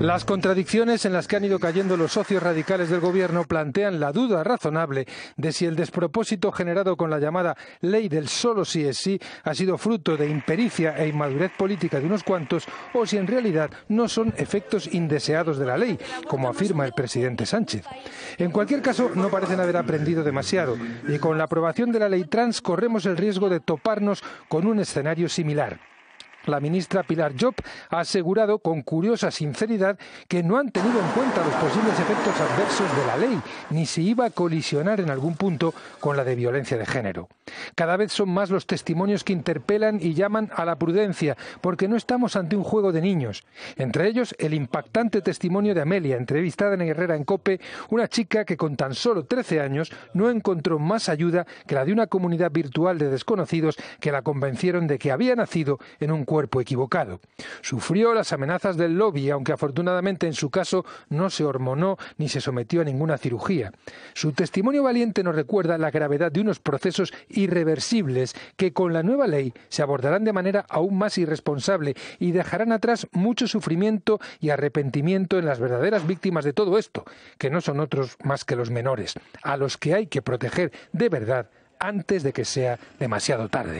Las contradicciones en las que han ido cayendo los socios radicales del gobierno plantean la duda razonable de si el despropósito generado con la llamada ley del solo sí es sí ha sido fruto de impericia e inmadurez política de unos cuantos o si en realidad no son efectos indeseados de la ley, como afirma el presidente Sánchez. En cualquier caso, no parecen haber aprendido demasiado y con la aprobación de la ley trans corremos el riesgo de toparnos con un escenario similar la ministra Pilar Job ha asegurado con curiosa sinceridad que no han tenido en cuenta los posibles efectos adversos de la ley, ni se iba a colisionar en algún punto con la de violencia de género. Cada vez son más los testimonios que interpelan y llaman a la prudencia, porque no estamos ante un juego de niños. Entre ellos, el impactante testimonio de Amelia, entrevistada en Herrera en Cope, una chica que con tan solo 13 años no encontró más ayuda que la de una comunidad virtual de desconocidos que la convencieron de que había nacido en un cuerpo cuerpo equivocado. Sufrió las amenazas del lobby, aunque afortunadamente en su caso no se hormonó ni se sometió a ninguna cirugía. Su testimonio valiente nos recuerda la gravedad de unos procesos irreversibles que con la nueva ley se abordarán de manera aún más irresponsable y dejarán atrás mucho sufrimiento y arrepentimiento en las verdaderas víctimas de todo esto, que no son otros más que los menores, a los que hay que proteger de verdad antes de que sea demasiado tarde.